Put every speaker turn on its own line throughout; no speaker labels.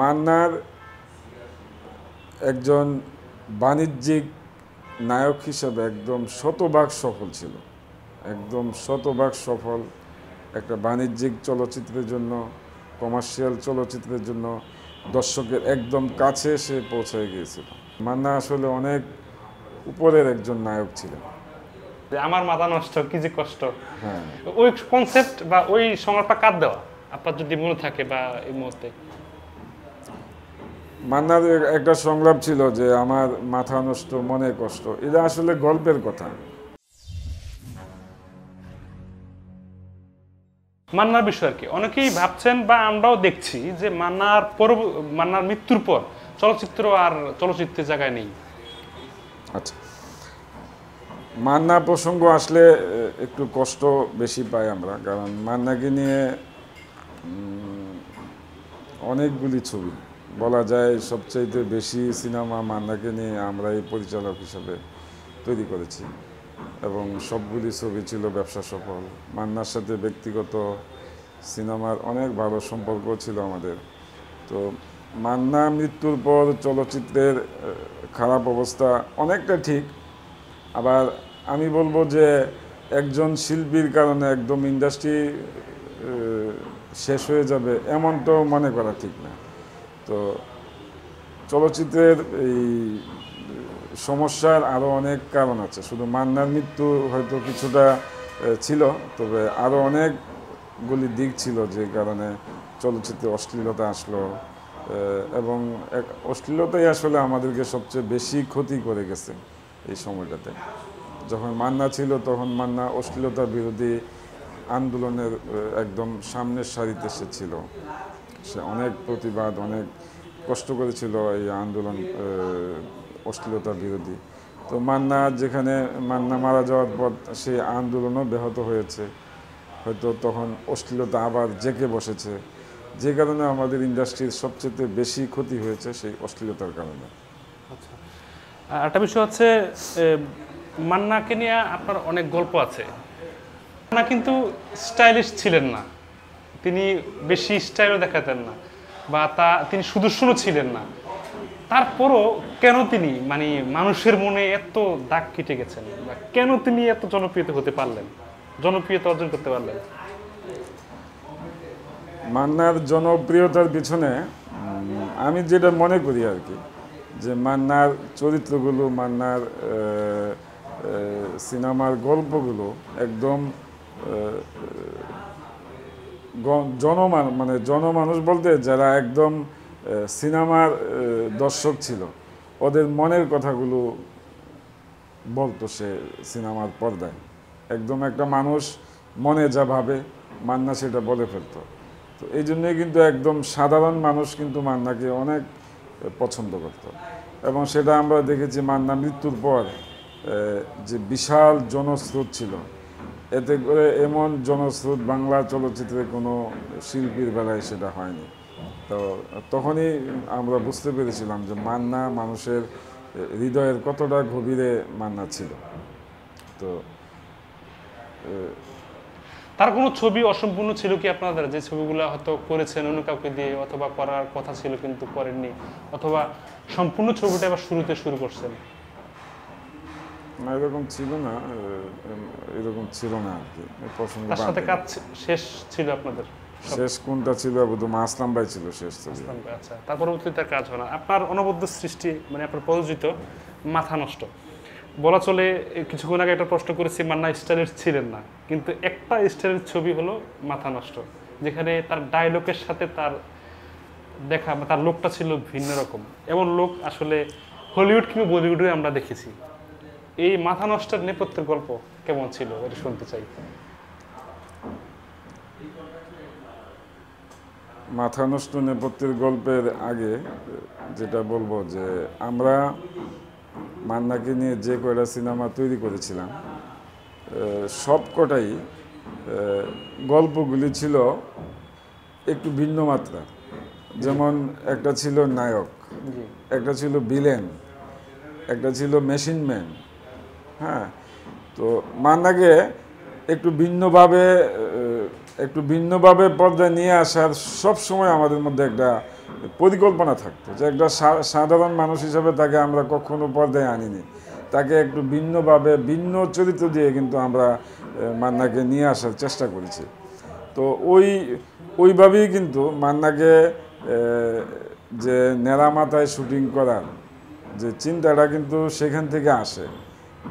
মান্নার একজন বাণিজ্যিক নায়ক হিসেবে একদম শতভাগ সফল ছিল একদম শতভাগ সফল একটা বাণিজ্যিক চলচ্চিত্রের জন্য কমার্শিয়াল চলচ্চিত্রের জন্য দর্শকের একদম কাছে সে পৌঁছে গিয়েছিল মান্না আসলে অনেক উপরের একজন নায়ক ছিলেন
আমার মাথা নষ্ট কি যে কষ্ট হ্যাঁ ওই কনসেপ্ট বা ওই সংলাপটা কাঁদ দেওয়া আপনার যদি মনে থাকে বা এই মুহূর্তে
মান্নার একটা সংলাপ ছিল যে আমার মাথা নষ্ট মনে
কষ্ট এটা আসলে গল্পের কথা মান্নার বিষয় আর কি অনেকেই ভাবছেন বা আমরাও দেখছি যে মান্নার পর মান্নার মৃত্যুর পর চলচ্চিত্র আর চলচ্চিত্রের জায়গায় নেই
আচ্ছা মান্না প্রসঙ্গ আসলে একটু কষ্ট বেশি পাই আমরা কারণ মান্নাকে নিয়ে অনেকগুলি ছবি বলা যায় সবচাইতে বেশি সিনেমা মান্নাকে নিয়ে আমরা এই পরিচালক হিসাবে তৈরি করেছি এবং সবগুলি ছবি ছিল ব্যবসা সফল মান্নার সাথে ব্যক্তিগত সিনেমার অনেক ভালো সম্পর্ক ছিল আমাদের তো মান্না মৃত্যুর পর চলচ্চিত্রের খারাপ অবস্থা অনেকটা ঠিক আবার আমি বলবো যে একজন শিল্পীর কারণে একদম ইন্ডাস্ট্রি শেষ হয়ে যাবে এমনটাও মনে করা ঠিক না তো চলচ্চিত্রের এই সমস্যার আরও অনেক কারণ আছে শুধু মান্নার মৃত্যু হয়তো কিছুটা ছিল তবে আরও অনেকগুলি দিক ছিল যে কারণে চলচ্চিত্রে অশ্লীলতা আসলো এবং এক অশ্লীলতাই আসলে আমাদেরকে সবচেয়ে বেশি ক্ষতি করে গেছে এই সময়টাতে যখন মান্না ছিল তখন মান্না অশ্লীলতা বিরোধী আন্দোলনের একদম সামনের সারিতে সে ছিল সে অনেক প্রতিবাদ অনেক কষ্ট করেছিল এই আন্দোলন অশ্লীলতার বিরোধী তো মান্না যেখানে মান্না মারা যাওয়ার পর সেই আন্দোলনও ব্যাহত হয়েছে হয়তো তখন অশ্লীলতা আবার জেঁকে বসেছে যে কারণে আমাদের ইন্ডাস্ট্রির সবচেয়ে বেশি ক্ষতি হয়েছে সেই অশ্লীলতার কারণে
আচ্ছা একটা বিষয় হচ্ছে মান্নাকে নিয়ে আপনার অনেক গল্প আছে মান্না কিন্তু স্টাইলিশ ছিলেন না তিনি বেশি স্টাইলও দেখাতেন না বা তা তিনি সুদর্শনও ছিলেন না তারপরও কেন তিনি মানে মানুষের মনে এত দাগ কেটে গেছেন বা কেন তিনি এত জনপ্রিয়তা হতে পারলেন জনপ্রিয়তা অর্জন করতে পারলেন
মান্নার জনপ্রিয়তার পিছনে আমি যেটা মনে করি আর কি যে মান্নার চরিত্রগুলো মান্নার সিনেমার গল্পগুলো একদম জনমান মানে জনমানুষ বলতে যারা একদম সিনেমার দর্শক ছিল ওদের মনের কথাগুলো বলতো সে সিনেমার পর্দায় একদম একটা মানুষ মনে যা ভাবে মান্না সেটা বলে ফেলতো তো এই জন্যই কিন্তু একদম সাধারণ মানুষ কিন্তু মান্নাকে অনেক পছন্দ করত এবং সেটা আমরা দেখেছি মান্না মৃত্যুর পর যে বিশাল জনস্রোত ছিল এতে করে এমন জনস্রোত বাংলা চলচ্চিত্রে কোনো শিল্পীর বেলায় সেটা হয়নি তো তখনই আমরা বুঝতে পেরেছিলাম যে মান্না মানুষের হৃদয়ের কতটা গভীরে মান্না ছিল তো
তার কোনো ছবি অসম্পূর্ণ ছিল কি আপনাদের যে ছবিগুলো হয়তো করেছেন অন্য কাউকে দিয়ে অথবা করার কথা ছিল কিন্তু করেননি অথবা সম্পূর্ণ ছবিটা আবার শুরুতে শুরু করছেন
না এরকম ছিল না এরকম ছিল না আর কি প্রসঙ্গ সাথে
কাজ শেষ ছিল আপনাদের শেষ
কোনটা ছিল আবুদু আসলাম ভাই ছিল শেষ তো
আচ্ছা তার পরবর্তীতে কাজ হয় না আপনার অনবদ্য সৃষ্টি মানে আপনার প্রযোজিত মাথা নষ্ট বলা চলে কিছুক্ষণ আগে একটা প্রশ্ন করেছি মান্না স্টাইলের ছিলেন না কিন্তু একটা স্টাইলের ছবি হলো মাথা নষ্ট যেখানে তার ডায়লগের সাথে তার দেখা তার লোকটা ছিল ভিন্ন রকম এমন লোক আসলে হলিউড কিংবা বলিউডে আমরা দেখেছি এই মাথা নষ্টের নেপথ্যের গল্প কেমন ছিল এটা শুনতে চাই
মাথা নষ্ট নেপথ্যের গল্পের আগে যেটা বলবো যে আমরা মান্নাকে নিয়ে যে কয়টা সিনেমা তৈরি করেছিলাম সব কটাই গল্পগুলি ছিল একটু ভিন্ন মাত্রা যেমন একটা ছিল নায়ক একটা ছিল বিলেন একটা ছিল মেশিনম্যান হ্যাঁ তো মান্নাকে একটু ভিন্নভাবে একটু ভিন্নভাবে পর্দায় নিয়ে আসার সব সময় আমাদের মধ্যে একটা পরিকল্পনা থাকতো যে একটা সাধারণ মানুষ হিসাবে তাকে আমরা কখনো পর্দায় আনিনি তাকে একটু ভিন্নভাবে ভিন্ন চরিত্র দিয়ে কিন্তু আমরা মান্নাকে নিয়ে আসার চেষ্টা করেছি তো ওই ওইভাবেই কিন্তু মান্নাকে যে নেড়া মাথায় শুটিং করার যে চিন্তাটা কিন্তু সেখান থেকে আসে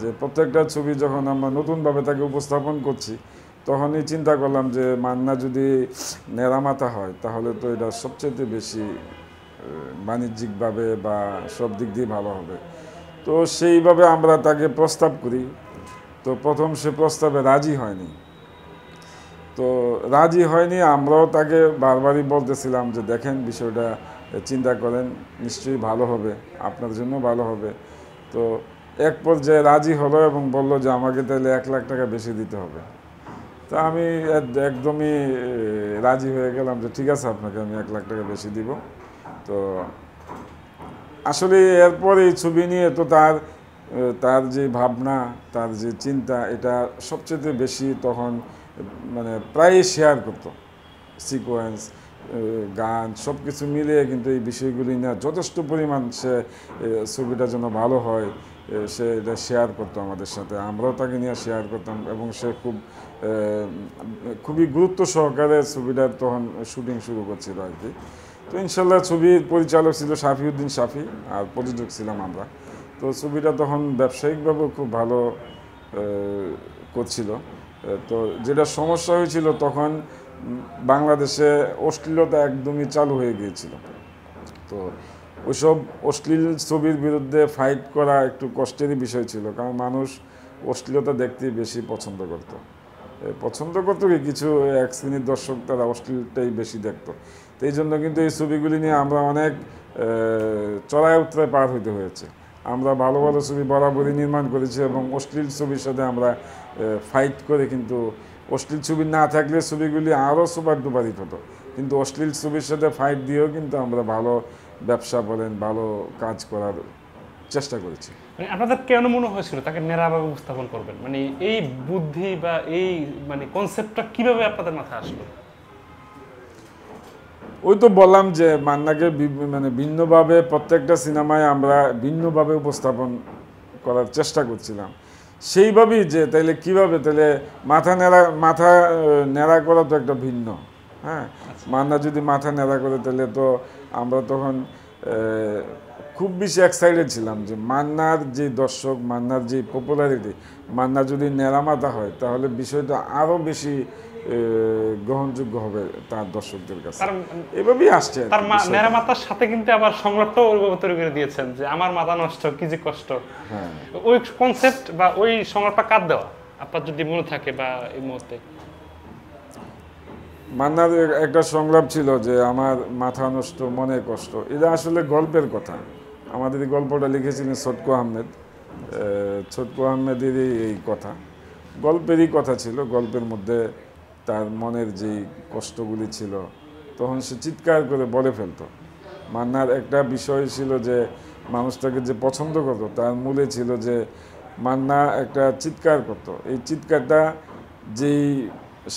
যে প্রত্যেকটা ছবি যখন আমরা নতুনভাবে তাকে উপস্থাপন করছি তখনই চিন্তা করলাম যে মান্না যদি নেরামাতা হয় তাহলে তো এটা সবচেয়ে বেশি বাণিজ্যিকভাবে বা সব দিক দিয়ে ভালো হবে তো সেইভাবে আমরা তাকে প্রস্তাব করি তো প্রথম সে প্রস্তাবে রাজি হয়নি তো রাজি হয়নি আমরাও তাকে বারবারই বলতেছিলাম যে দেখেন বিষয়টা চিন্তা করেন নিশ্চয়ই ভালো হবে আপনার জন্য ভালো হবে তো এক পর্যায়ে রাজি হলো এবং বলল যে আমাকে তাহলে এক লাখ টাকা বেশি দিতে হবে তা আমি একদমই রাজি হয়ে গেলাম যে ঠিক আছে আপনাকে আমি এক লাখ টাকা বেশি দিব তো আসলে এরপর এই ছবি নিয়ে তো তার তার যে ভাবনা তার যে চিন্তা এটা সবচেয়ে বেশি তখন মানে প্রায় শেয়ার করতো সিকোয়েন্স গান সব কিছু মিলিয়ে কিন্তু এই বিষয়গুলি না যথেষ্ট পরিমাণ সে ছবিটা যেন ভালো হয় সে এটা শেয়ার করতো আমাদের সাথে আমরাও তাকে নিয়ে শেয়ার করতাম এবং সে খুব খুবই গুরুত্ব সহকারে ছবিটার তখন শুটিং শুরু করছিল আর কি তো ইনশাল্লাহ ছবির পরিচালক ছিল শাফিউদ্দিন শাফি আর প্রযোজক ছিলাম আমরা তো ছবিটা তখন ব্যবসায়িকভাবেও খুব ভালো করছিল তো যেটা সমস্যা হয়েছিল তখন বাংলাদেশে অশ্লীলতা একদমই চালু হয়ে গিয়েছিল তো ওইসব অশ্লীল ছবির বিরুদ্ধে ফাইট করা একটু কষ্টেরই বিষয় ছিল কারণ মানুষ অশ্লীলতা দেখতে বেশি পছন্দ করত পছন্দ করতো কি কিছু এক শ্রেণীর দর্শক তারা অশ্লীলটাই বেশি দেখত তো এই জন্য কিন্তু এই ছবিগুলি নিয়ে আমরা অনেক চড়ায় উত্তরায় পার হইতে হয়েছে আমরা ভালো ভালো ছবি বরাবরই নির্মাণ করেছি এবং অশ্লীল ছবির সাথে আমরা ফাইট করে কিন্তু অশ্লীল ছবি না থাকলে ছবিগুলি আরও সুপার ডুপারিত হতো কিন্তু অশ্লীল ছবির সাথে ফাইট দিয়েও কিন্তু আমরা ভালো ব্যবসা বলেন ভালো কাজ করার চেষ্টা করেছি
মানে আপনাদের কেন মনে হয়েছিল তাকে নেরাভাবে উপস্থাপন করবেন মানে এই বুদ্ধি বা এই মানে কনসেপ্টটা কিভাবে আপনাদের মাথায় আসলো
ওই তো বললাম যে মান্নাকে মানে ভিন্নভাবে প্রত্যেকটা সিনেমায় আমরা ভিন্নভাবে উপস্থাপন করার চেষ্টা করছিলাম সেইভাবেই যে তাইলে কিভাবে তাহলে মাথা নেড়া মাথা নেড়া করা তো একটা ভিন্ন হ্যাঁ মান্না যদি মাথা নেড়া করে তাহলে তো আমরা তখন খুব বেশি এক্সাইটেড ছিলাম যে মান্নার যে দর্শক মান্নার যে পপুলারিটি মান্না যদি নেরামাতা হয় তাহলে বিষয়টা আরও বেশি গ্রহণযোগ্য হবে তার দর্শকদের কাছে এভাবেই আসছে তার নেরা
সাথে কিন্তু আবার সংলাপটাও তৈরি করে দিয়েছেন যে আমার মাথা নষ্ট কি যে কষ্ট হ্যাঁ ওই কনসেপ্ট বা ওই সংলাপটা কার দেওয়া আপনার যদি মনে থাকে বা এই মুহূর্তে
মান্নার একটা সংলাপ ছিল যে আমার মাথা নষ্ট মনে কষ্ট এটা আসলে গল্পের কথা আমাদের গল্পটা লিখেছিলেন ছটকু আহমেদ ছটকু আহমেদেরই এই কথা গল্পেরই কথা ছিল গল্পের মধ্যে তার মনের যেই কষ্টগুলি ছিল তখন সে চিৎকার করে বলে ফেলত মান্নার একটা বিষয় ছিল যে মানুষটাকে যে পছন্দ করতো তার মূলে ছিল যে মান্না একটা চিৎকার করত এই চিৎকারটা যেই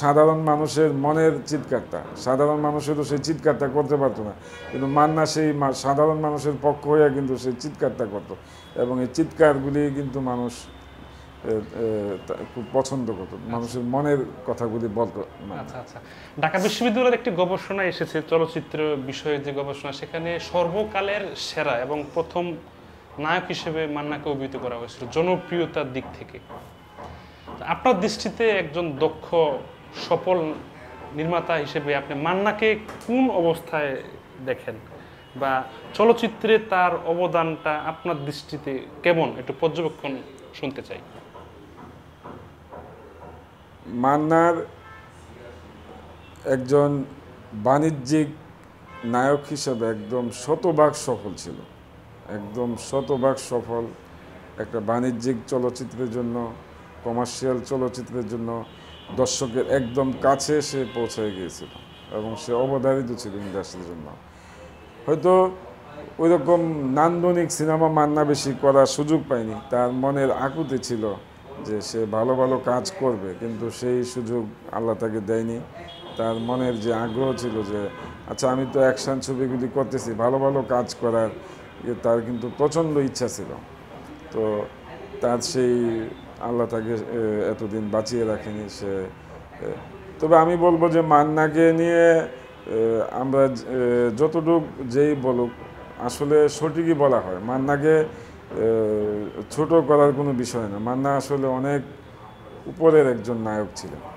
সাধারণ মানুষের মনের চিৎকারটা সাধারণ মানুষেরও সেই চিৎকারটা করতে পারতো না কিন্তু মান্না সেই সাধারণ মানুষের পক্ষ হয়ে কিন্তু সেই চিৎকারটা করত এবং এই চিৎকারগুলি কিন্তু মানুষ খুব পছন্দ করতো আচ্ছা। মানুষের মনের কথাগুলি বলতো
আচ্ছা আচ্ছা ঢাকা বিশ্ববিদ্যালয়ের একটি গবেষণা এসেছে চলচ্চিত্র বিষয়ে যে গবেষণা সেখানে সর্বকালের সেরা এবং প্রথম নায়ক হিসেবে মান্নাকে অভিহিত করা হয়েছিল জনপ্রিয়তার দিক থেকে আপনার দৃষ্টিতে একজন দক্ষ সফল নির্মাতা হিসেবে আপনি মান্নাকে কোন অবস্থায় দেখেন বা চলচ্চিত্রে তার অবদানটা আপনার দৃষ্টিতে কেমন একটু পর্যবেক্ষণ শুনতে চাই
মান্নার একজন বাণিজ্যিক নায়ক হিসেবে একদম শতভাগ সফল ছিল একদম শতভাগ সফল একটা বাণিজ্যিক চলচ্চিত্রের জন্য কমার্শিয়াল চলচ্চিত্রের জন্য দর্শকের একদম কাছে সে পৌঁছে গিয়েছিল এবং সে অবধারিত ছিল ইন্ডাস্ট্রির জন্য হয়তো ওই রকম নান্দনিক সিনেমা মান্না বেশি করার সুযোগ পায়নি তার মনের আকুতি ছিল যে সে ভালো ভালো কাজ করবে কিন্তু সেই সুযোগ আল্লাহ তাকে দেয়নি তার মনের যে আগ্রহ ছিল যে আচ্ছা আমি তো অ্যাকশান ছবিগুলি করতেছি ভালো ভালো কাজ করার তার কিন্তু প্রচণ্ড ইচ্ছা ছিল তো তার সেই আল্লাহ তাকে এতদিন বাঁচিয়ে রাখেনি সে তবে আমি বলবো যে মান্নাকে নিয়ে আমরা যতটুক যেই বলুক আসলে সঠিকই বলা হয় মান্নাকে ছোট করার কোনো বিষয় না মান্না আসলে অনেক উপরের একজন নায়ক ছিলেন